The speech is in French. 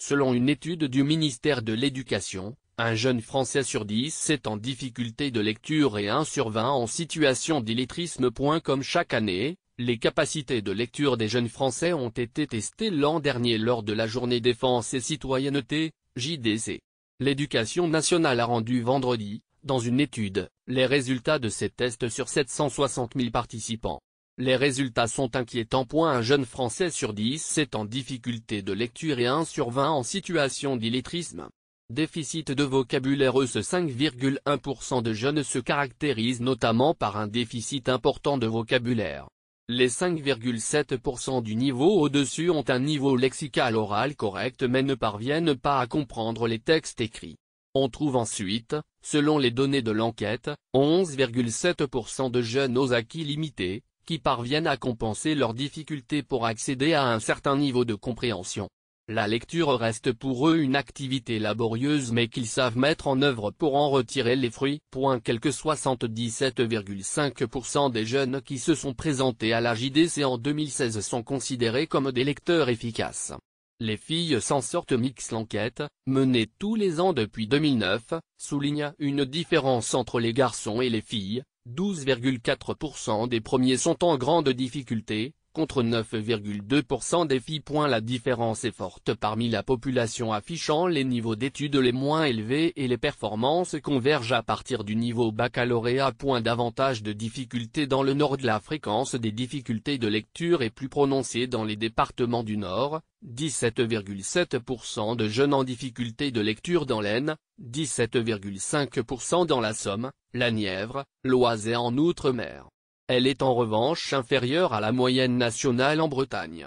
Selon une étude du ministère de l'Éducation, un jeune français sur dix est en difficulté de lecture et un sur 20 en situation d'illettrisme. Comme chaque année, les capacités de lecture des jeunes français ont été testées l'an dernier lors de la journée défense et citoyenneté, JDC. L'éducation nationale a rendu vendredi, dans une étude, les résultats de ces tests sur 760 000 participants. Les résultats sont inquiétants. Un jeune Français sur 10 est en difficulté de lecture et 1 sur 20 en situation d'illettrisme. Déficit de vocabulaire e, ce 5,1% de jeunes se caractérise notamment par un déficit important de vocabulaire. Les 5,7% du niveau au-dessus ont un niveau lexical oral correct mais ne parviennent pas à comprendre les textes écrits. On trouve ensuite, selon les données de l'enquête, 11,7% de jeunes aux acquis limités, qui parviennent à compenser leurs difficultés pour accéder à un certain niveau de compréhension. La lecture reste pour eux une activité laborieuse mais qu'ils savent mettre en œuvre pour en retirer les fruits. Point quelques 77,5% des jeunes qui se sont présentés à la JDC en 2016 sont considérés comme des lecteurs efficaces. Les filles s'en sortent mix l'enquête, menée tous les ans depuis 2009, souligne une différence entre les garçons et les filles, 12,4% des premiers sont en grande difficulté, contre 9,2% des filles. La différence est forte parmi la population affichant les niveaux d'études les moins élevés et les performances convergent à partir du niveau baccalauréat. Davantage de difficultés dans le nord la fréquence des difficultés de lecture est plus prononcée dans les départements du nord, 17,7% de jeunes en difficulté de lecture dans l'Aisne, 17,5% dans la Somme, la Nièvre, l'Oise et en Outre-mer. Elle est en revanche inférieure à la moyenne nationale en Bretagne.